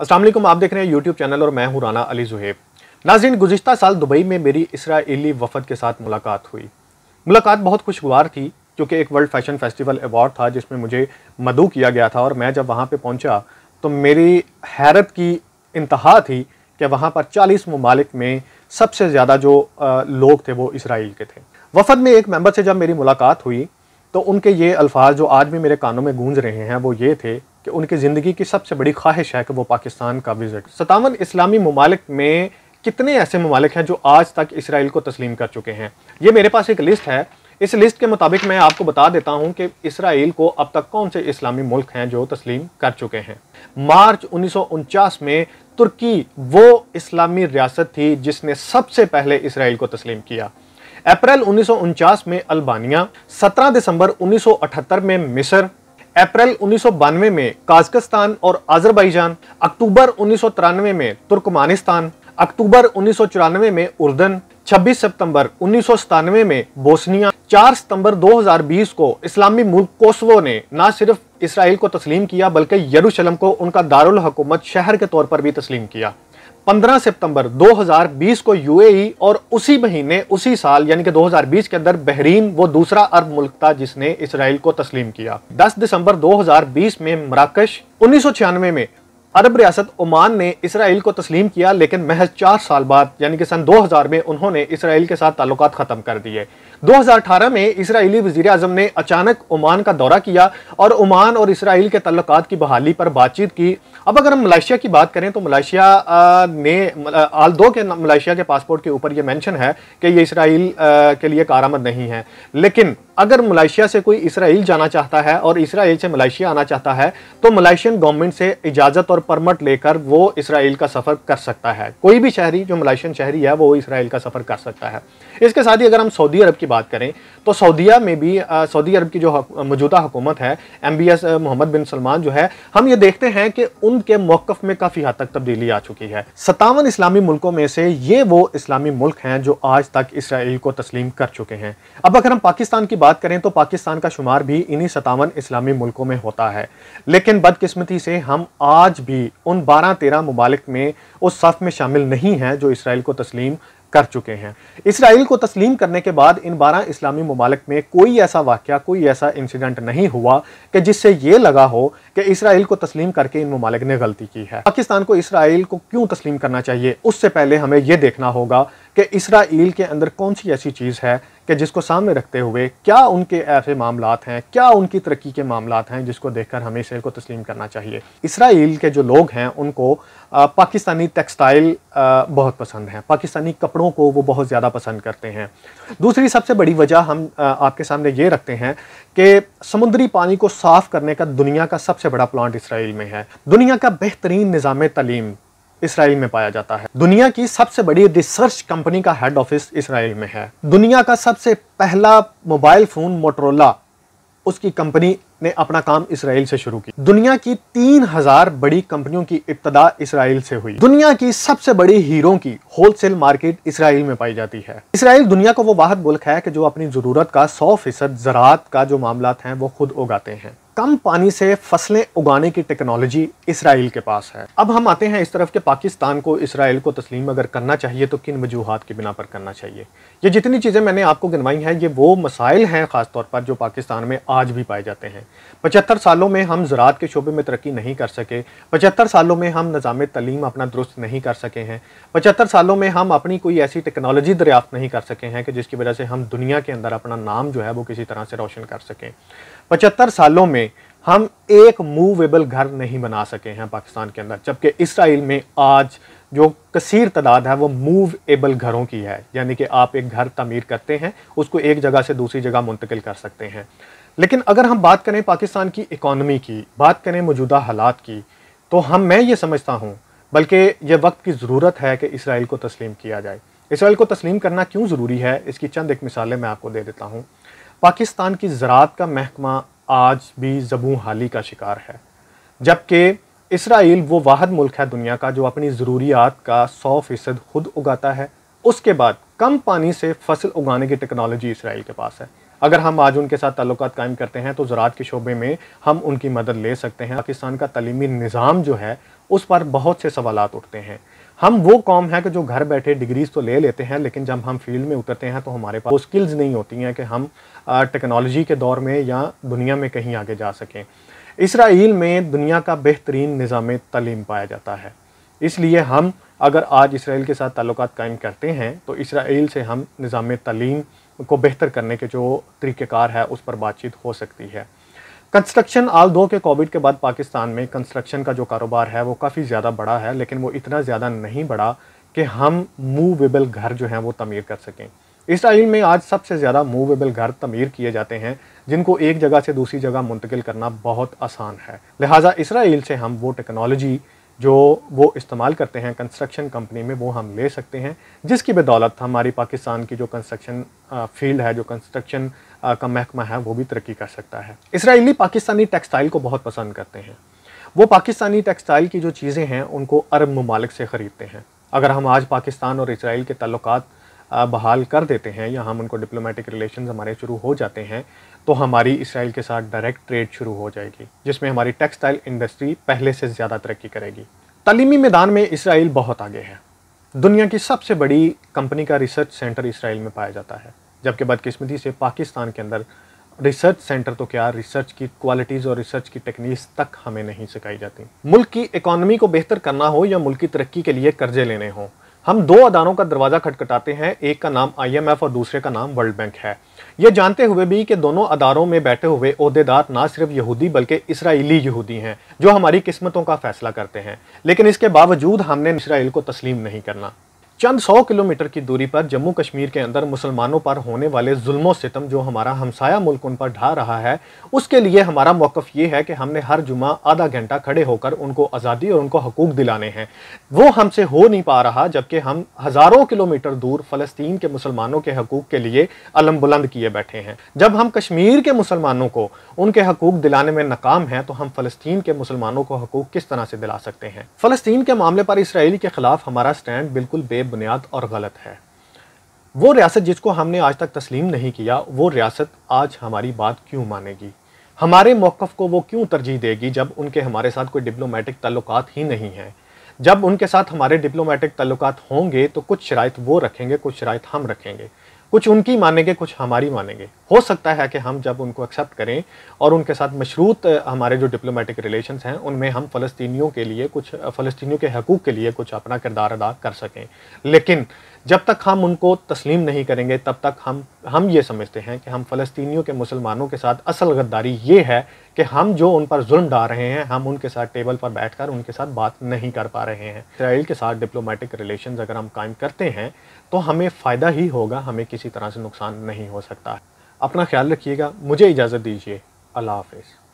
असलम आप देख रहे हैं यूट्यूब चैनल और मैं हूं राना अली जुहेब नाजिन गुजशत साल दुबई में मेरी इसराइली वफद के साथ मुलाकात हुई मुलाकात बहुत खुशगवार थी क्योंकि एक वर्ल्ड फैशन फेस्टिवल अवार्ड था जिसमें मुझे मदू किया गया था और मैं जब वहाँ पर पहुँचा तो मेरी हैरत की इंतहा थी कि वहाँ पर चालीस ममालिक में सबसे ज़्यादा जो लोग थे वो इसराइल के थे वफद में एक मेम्बर से जब मेरी मुलाकात हुई तो उनके ये अल्फाज जो आज भी मेरे कानों में गूंज रहे हैं वो ये थे कि उनकी ज़िंदगी की सबसे बड़ी ख्वाहिश है कि वो पाकिस्तान का विज़िट सतावन इस्लामी ममालिक में कितने ऐसे ममालिक हैं जो आज तक इसराइल को तस्लीम कर चुके हैं ये मेरे पास एक लिस्ट है इस लिस्ट के मुताबिक मैं आपको बता देता हूं कि इसराइल को अब तक कौन से इस्लामी मुल्क हैं जो तस्लीम कर चुके हैं मार्च उन्नीस में तुर्की वो इस्लामी रियासत थी जिसने सबसे पहले इसराइल को तस्लीम किया अप्रैल उन्नीस में अल्बानिया 17 दिसंबर 1978 में मिस्र अप्रैल उन्नीस में काजकस्तान और आजरबाईजान अक्टूबर उन्नीस में तुर्कमानिस्तान अक्टूबर उन्नीस में उर्दन 26 सितंबर उन्नीस में बोस्निया 4 सितंबर 2020 को इस्लामी मुल्क कोसवो ने न सिर्फ इसराइल को तस्लीम किया बल्कि यरूशलम को उनका दारुल हकूमत शहर के तौर पर भी तस्लीम किया 15 सितंबर 2020 को यूएई और उसी महीने उसी साल यानी कि 2020 के अंदर बहरीन वो दूसरा अरब मुल्क था जिसने इसराइल को तस्लीम किया 10 दिसंबर 2020 में मराकश उन्नीस में अरब रियासत ओमान ने इसराइल को तस्लीम किया लेकिन महज चार साल बाद यानी कि सन 2000 में उन्होंने इसराइल के साथ ताल्लुक ख़त्म कर दिए 2018 में इसराइली वजीर अजम ने अचानक ओमान का दौरा किया और ओमान और इसराइल के तल्लक की बहाली पर बातचीत की अब अगर हम मलेशिया की बात करें तो मलेशिया ने आल दो के मलेशिया के पासपोर्ट के ऊपर ये मेंशन है कि ये इसराइल के लिए कारामद नहीं है लेकिन अगर मलेशिया से कोई इसराइल जाना चाहता है और इसराइल से मलेशिया आना चाहता है तो मलेशियन गवर्नमेंट से इजाज़त और परमट लेकर वो इसराइल का सफ़र कर सकता है कोई भी शहरी जो मलेशियन शहरी है वो इसराइल का सफ़र कर सकता है इसके साथ ही अगर हम सऊदी अरब की की बात करें तो सऊदीया में भी सऊदी अरब की जो मौजूदा हुकूमत है M B S Mohammed bin Salman जो है हम ये देखते हैं कि उनके मौक़ में काफ़ी हद तक तब्दीली आ चुकी है सतावन इस्लामी मुल्कों में से ये वो इस्लामी मुल्क हैं जो आज तक इसराइल को तस्लीम कर चुके हैं अब अगर हम पाकिस्तान की बात करें तो पाकिस्तान का शुमार भी इन्हीं सतावन इस्लामी मुल्कों में होता है लेकिन बदकस्मती से हम आज भी उन बारह तेरह ममालिक में उस सफ़ में शामिल नहीं हैं जो इसराइल को तस्लीम कर चुके हैं इसराइल को तस्लीम करने के बाद इन बारह इस्लामी ममालक में कोई ऐसा वाक़ कोई ऐसा इंसिडेंट नहीं हुआ कि जिससे ये लगा हो कि इसराइल को तस्लीम करके इन ममालक ने गलती की है पाकिस्तान को इसराइल को क्यों तस्लीम करना चाहिए उससे पहले हमें यह देखना होगा कि इसराइल के अंदर कौन सी ऐसी चीज़ है कि जिसको सामने रखते हुए क्या उनके ऐसे मामला हैं क्या उनकी तरक्की के मामला हैं जिसको देखकर हमें इसराइल को तस्लीम करना चाहिए इसराइल के जो लोग हैं उनको पाकिस्तानी टेक्सटाइल बहुत पसंद हैं पाकिस्तानी कपड़ों को वो बहुत ज़्यादा पसंद करते हैं दूसरी सबसे बड़ी वजह हम आपके सामने ये रखते हैं कि समुद्री पानी को साफ़ करने का दुनिया का सबसे बड़ा प्लांट इसराइल में है दुनिया का बेहतरीन निज़ाम तलीम इसराइल में पाया जाता है दुनिया की सबसे बड़ी रिसर्च कंपनी का हेड ऑफिस इसराइल में है दुनिया का सबसे पहला मोबाइल फोन मोटरोला उसकी कंपनी ने अपना काम इसराइल से शुरू किया दुनिया की तीन हजार बड़ी कंपनियों की इब्तदा इसराइल से हुई दुनिया की सबसे बड़ी हीरो की होलसेल मार्केट इसराइल में पाई जाती है इसराइल दुनिया को वो वाहद मुल्क है कि जो अपनी जरूरत का सौ फीसद ज़रात का जो मामला हैं वो खुद उगाते हैं कम पानी से फसलें उगाने की टेक्नोलॉजी इसराइल के पास है अब हम आते हैं इस तरफ के पाकिस्तान को इसराइल को तस्लीम अगर करना चाहिए तो किन वजूहत के बिना पर करना चाहिए ये जितनी चीज़ें मैंने आपको गिनवाई हैं ये वो मसाइल हैं ख़ासतौर पर जो पाकिस्तान में आज भी पाए जाते हैं पचहत्तर सालों में हम ज़रात के शोबे में तरक्की नहीं कर सके पचहत्तर सालों में हम निज़ाम तलीम अपना दुरुस्त नहीं कर सके हैं पचहत्तर सालों में हम अपनी कोई ऐसी टेक्नोलॉजी दरियाफ्त नहीं कर सके हैं कि जिसकी वजह से हम दुनिया के अंदर अपना नाम जो है वो किसी तरह से रोशन कर सकें पचहत्तर सालों में हम एक मूवेबल घर नहीं बना सके हैं पाकिस्तान के अंदर जबकि इसराइल में आज जो कसीर तादाद है वो मूव एबल घरों की है यानी कि आप एक घर तमीर करते हैं उसको एक जगह से दूसरी जगह मुंतकिल कर सकते हैं लेकिन अगर हम बात करें पाकिस्तान की इकोनॉमी की बात करें मौजूदा हालात की तो हम मैं ये समझता हूँ बल्कि यह वक्त की ज़रूरत है कि इसराइल को तस्लीम किया जाए इसराइल को तस्लीम करना क्यों ज़रूरी है इसकी चंद एक मिसालें मैं आपको दे देता हूँ पाकिस्तान की ज़रात का महकमा आज भी जबू हाली का शिकार है जबकि इसराइल वो वाद मुल्क है दुनिया का जो अपनी ज़रूरियात का सौ फ़ीसद खुद उगाता है उसके बाद कम पानी से फसल उगाने की टेक्नोलॉजी इसराइल के पास है अगर हम आज उनके साथ ताल्लुक कायम करते हैं तो ज़रात के शोबे में हम उनकी मदद ले सकते हैं पाकिस्तान का तलीमी निज़ाम जो है उस पर बहुत से सवाल उठते हैं हम वो कॉम है कि जो घर बैठे डिग्रीज तो ले लेते हैं लेकिन जब हम फील्ड में उतरते हैं तो हमारे पास वो स्किल्स नहीं होती हैं कि हम टेक्नोलॉजी के दौर में या दुनिया में कहीं आगे जा सकें इसराइल में दुनिया का बेहतरीन निज़ाम तलीम पाया जाता है इसलिए हम अगर आज इसराइल के साथ ताल्लुक कायम करते हैं तो इसराइल से हम निज़ाम तलीम को बेहतर करने के जो तरीक़ेकार है उस पर बातचीत हो सकती है कंस्ट्रक्शन आल दो के कोविड के बाद पाकिस्तान में कंस्ट्रक्शन का जो कारोबार है वो काफ़ी ज़्यादा बड़ा है लेकिन वो इतना ज़्यादा नहीं बढ़ा कि हम मूवेबल घर जो हैं वो तमीर कर सकें इसराइल में आज सबसे ज़्यादा मूवेबल घर तमीर किए जाते हैं जिनको एक जगह से दूसरी जगह मुंतकिल करना बहुत आसान है लिहाजा इसराइल से हम वो टेक्नोलॉजी जो वो इस्तेमाल करते हैं कंस्ट्रक्शन कंपनी में वो हम ले सकते हैं जिसकी बदौलत हमारी पाकिस्तान की जो कंस्ट्रक्शन फील्ड है जो कंस्ट्रक्शन का महकमा है वो भी तरक्की कर सकता है इसराइली पाकिस्तानी टेक्सटाइल को बहुत पसंद करते हैं वो पाकिस्तानी टेक्सटाइल की जो चीज़ें हैं उनको अरब ममालिक से ख़रीदते हैं अगर हम आज पाकिस्तान और इसराइल के तल्लत बहाल कर देते हैं या हम उनको डिप्लोमेटिक रिलेशन हमारे शुरू हो जाते हैं तो हमारी इसराइल के साथ डायरेक्ट ट्रेड शुरू हो जाएगी जिसमें हमारी टेक्सटाइल इंडस्ट्री पहले से ज़्यादा तरक्की करेगी तलीमी मैदान में इसराइल बहुत आगे है दुनिया की सबसे बड़ी कंपनी का रिसर्च सेंटर इसराइल में पाया जाता है जबकि बदकिस्मती से पाकिस्तान के अंदर रिसर्च सेंटर तो क्या रिसर्च की क्वालिटीज़ और रिसर्च की टेक्निक्स तक हमें नहीं सिखाई जाती मुल्क की इकोनॉमी को बेहतर करना हो या मुल्क की तरक्की के लिए कर्जे लेने हों हम दो अदानों का दरवाज़ा खटखटाते हैं एक का नाम आईएमएफ और दूसरे का नाम वर्ल्ड बैंक है ये जानते हुए भी कि दोनों अदारों में बैठे हुए अहदेदार ना सिर्फ यहूदी बल्कि इसराइली यहूदी हैं जो हमारी किस्मतों का फैसला करते हैं लेकिन इसके बावजूद हमने इसराइल को तस्लीम नहीं करना चंद सौ किलोमीटर की दूरी पर जम्मू कश्मीर के अंदर मुसलमानों पर होने वाले जुल्मों सितम जो हमारा हमसाया मुल्क उन पर ढा रहा है उसके लिए हमारा मौकफ ये है कि हमने हर जुमा आधा घंटा खड़े होकर उनको आज़ादी और उनको हकूक दिलाने हैं वो हमसे हो नहीं पा रहा जबकि हम हज़ारों किलोमीटर दूर फ़लस्तीन के मुसलमानों के हकूक के लिए अलम बुलंद किए बैठे हैं जब हम कश्मीर के मुसलमानों को उनके हकूक दिलाने में नाकाम हैं तो हम फ़लस्तीन के मुसलमानों को हकूक किस तरह से दिला सकते हैं फ़लस्तीन के मामले पर इसराइल के ख़िलाफ़ हमारा स्टैंड बिल्कुल बे बेबुनियाद और गलत है वो रियासत जिसको हमने आज तक तस्लीम नहीं किया वो रियासत आज हमारी बात क्यों मानेगी हमारे मौक़ को वो क्यों तरजीह देगी जब उनके हमारे साथ कोई डिप्लोमेटिक तल्लक ही नहीं हैं जब उनके साथ हमारे डिप्लोमेटिक तल्लक होंगे तो कुछ शराइ वो रखेंगे कुछ शराइ हम रखेंगे कुछ उनकी मानेंगे कुछ हमारी मानेंगे हो सकता है कि हम जब उनको एक्सेप्ट करें और उनके साथ मशरूत हमारे जो डिप्लोमेटिक रिलेशंस हैं उनमें हम फ़लस्तियों के लिए कुछ फ़लस्तियों के हकूक़ के लिए कुछ अपना किरदार अदा कर सकें लेकिन जब तक हम उनको तस्लीम नहीं करेंगे तब तक हम हम ये समझते हैं कि हम फ़लस्तियों के मुसलमानों के साथ असल गद्दारी ये है कि हम जो उन पर जुल्म डाल रहे हैं हम उनके साथ टेबल पर बैठकर उनके साथ बात नहीं कर पा रहे हैं इसराइल के साथ डिप्लोमेटिक रिलेशन अगर हम कायम करते हैं तो हमें फ़ायदा ही होगा हमें किसी तरह से नुकसान नहीं हो सकता अपना ख्याल रखिएगा मुझे इजाज़त दीजिए अल्लाह हाफिज़